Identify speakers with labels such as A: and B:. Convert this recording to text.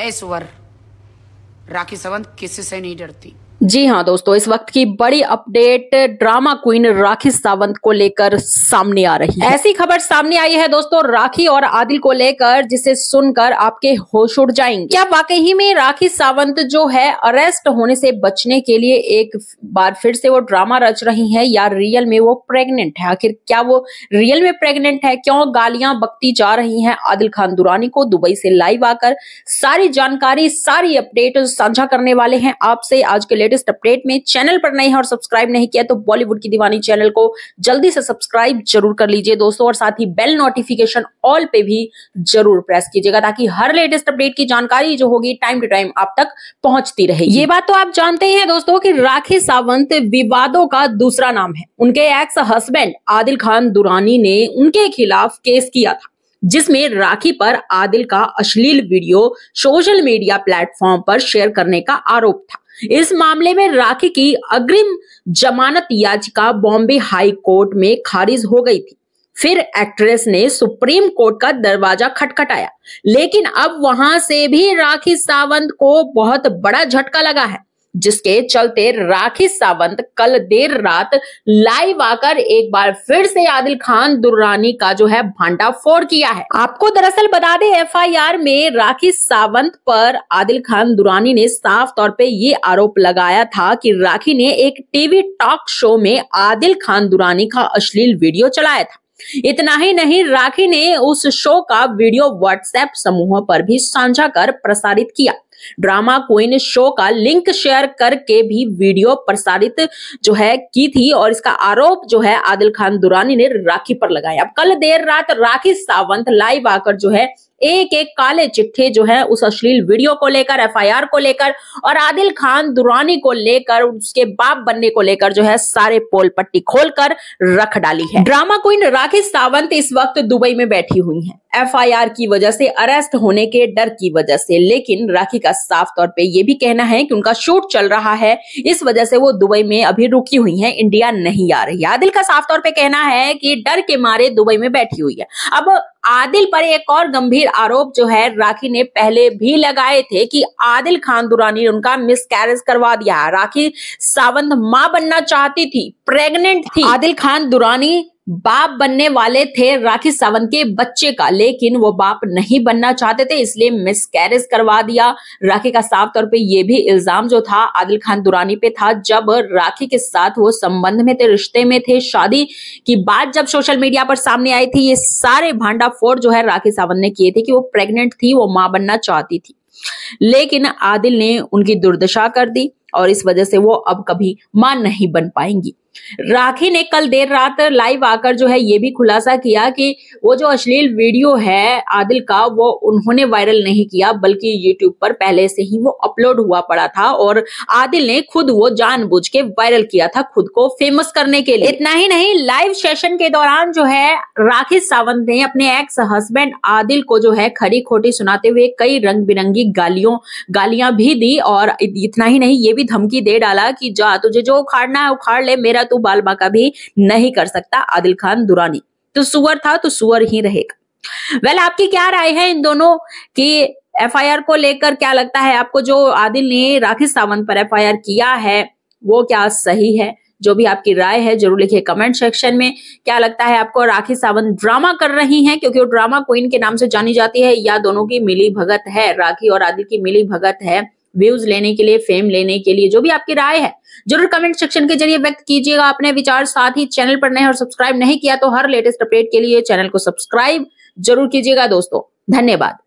A: ऐश्वर राखी सावंत किसी से नहीं डरती जी हाँ दोस्तों इस वक्त की बड़ी update drama queen Rakhi Sawant को लेकर सामने आ रही है ऐसी खबर सामने आई है दोस्तों राखी और आदिल को लेकर जिसे सुनकर आपके होश उड़ जाएंगे क्या वाकई में राखी सावंत जो है अरेस्ट होने से बचने के लिए एक बार फिर से वो ड्रामा रच रही है या रियल में वो प्रेगनेंट है आखिर क्या वो रियल में प्रेगनेंट है क्यों गालियां बकती जा रही है आदिल खान दुरानी को दुबई से लाइव आकर सारी जानकारी सारी अपडेट साझा करने वाले हैं आपसे आज के लेटेस्ट लेटेस्ट अपडेट में चैनल पर नहीं है और सब्सक्राइब नहीं किया तो बॉलीवुड की दीवानी चैनल को जल्दी से सब्सक्राइब जरूर कर लीजिए दोस्तों और साथ ही बेल नोटिफिकेशन ऑल पे भी जरूर प्रेस कीजिएगा ताकि हर लेटेस्ट अपडेट की जानकारी जो होगी टाइम टू टाइम आप तक पहुंचती रहे ये बात तो आप जानते हैं दोस्तों की राखी सावंत विवादों का दूसरा नाम है उनके एक्स हस्बैंड आदिल खान दुरानी ने उनके खिलाफ केस किया था जिसमें राखी पर आदिल का अश्लील वीडियो सोशल मीडिया प्लेटफॉर्म पर शेयर करने का आरोप था इस मामले में राखी की अग्रिम जमानत याचिका बॉम्बे हाई कोर्ट में खारिज हो गई थी फिर एक्ट्रेस ने सुप्रीम कोर्ट का दरवाजा खटखटाया लेकिन अब वहां से भी राखी सावंत को बहुत बड़ा झटका लगा है जिसके चलते राखी सावंत कल देर रात लाइव आकर एक बार फिर से आदिल खान दुर्रानी का जो है भांडा फोड़ किया है आपको दरअसल बता दें एफआईआर में राखी सावंत पर आदिल खान दुरानी ने साफ तौर पे ये आरोप लगाया था कि राखी ने एक टीवी टॉक शो में आदिल खान दुरानी का अश्लील वीडियो चलाया था इतना ही नहीं राखी ने उस शो का वीडियो व्हाट्सएप समूह पर भी साझा कर प्रसारित किया ड्रामा क्वीन शो का लिंक शेयर करके भी वीडियो प्रसारित जो है की थी और इसका आरोप जो है आदिल खान दुरानी ने राखी पर लगाया कल देर रात राखी सावंत लाइव आकर जो है एक एक काले चिट्ठे जो है उस अश्लील वीडियो को लेकर एफआईआर को लेकर और आदिल खान दुरानी को लेकर उसके बाप बनने को लेकर जो है सारे पोल पट्टी खोलकर रख डाली है ड्रामा क्वीन राखी सावंत इस वक्त दुबई में बैठी हुई है एफआईआर की वजह से अरेस्ट होने के डर की वजह से लेकिन राखी का साफ तौर पे ये भी कहना है कि उनका शूट चल रहा है इस वजह से वो दुबई में अभी रुकी हुई है इंडिया नहीं आ रही आदिल का साफ तौर पे कहना है कि डर के मारे दुबई में बैठी हुई है अब आदिल पर एक और गंभीर आरोप जो है राखी ने पहले भी लगाए थे कि आदिल खान दुरानी ने उनका मिस कैरेज करवा दिया राखी सावंत मां बनना चाहती थी प्रेग्नेंट थी आदिल खान दुरानी बाप बनने वाले थे राखी सावंत के बच्चे का लेकिन वो बाप नहीं बनना चाहते थे इसलिए मिस कैरेज करवा दिया राखी का साफ तौर पे ये भी इल्जाम जो था आदिल खान दुरानी पे था जब राखी के साथ वो संबंध में थे रिश्ते में थे शादी की बात जब सोशल मीडिया पर सामने आई थी ये सारे भांडाफोड़ जो है राखी सावंत ने किए थे कि वो प्रेग्नेंट थी वो माँ बनना चाहती थी लेकिन आदिल ने उनकी दुर्दशा कर दी और इस वजह से वो अब कभी मां नहीं बन पाएंगी राखी ने कल देर रात लाइव आकर जो है ये भी खुलासा किया कि वो जो अश्लील वीडियो है आदिल का वो उन्होंने वायरल नहीं किया बल्कि यूट्यूब पर पहले से ही वो अपलोड हुआ पड़ा था और आदिल ने खुद वो जानबूझ के वायरल किया था खुद को फेमस करने के लिए इतना ही नहीं लाइव सेशन के दौरान जो है राखी सावंत ने अपने एक्स हस्बैंड आदिल को जो है खरी खोटी सुनाते हुए कई रंग बिरंगी गालियों गालियां भी दी और इतना ही नहीं ये भी धमकी दे डाला कि जा तुझे जो उखाड़ना है उखाड़ ले मेरा किया तो बाल बाका भी नहीं कर सकता आदिल खान दुरानी तो सुअर था तो सुअर ही रहेगा वेल well, आपकी क्या राय है इन दोनों की एफआईआर को लेकर क्या लगता है आपको जो आदिल ने राखी सावंत पर एफआईआर किया है वो क्या सही है जो भी आपकी राय है जरूर लिखिए कमेंट सेक्शन में क्या लगता है आपको राखी सावंत ड्रामा कर रही हैं क्योंकि वो ड्रामा क्वीन के नाम से जानी जाती है या दोनों की मिली भगत है राखी और आदिल की मिली भगत है व्यूज लेने के लिए फेम लेने के लिए जो भी आपकी राय है जरूर कमेंट सेक्शन के जरिए व्यक्त कीजिएगा अपने विचार साथ ही चैनल पर नए और सब्सक्राइब नहीं किया तो हर लेटेस्ट अपडेट के लिए चैनल को सब्सक्राइब जरूर कीजिएगा दोस्तों धन्यवाद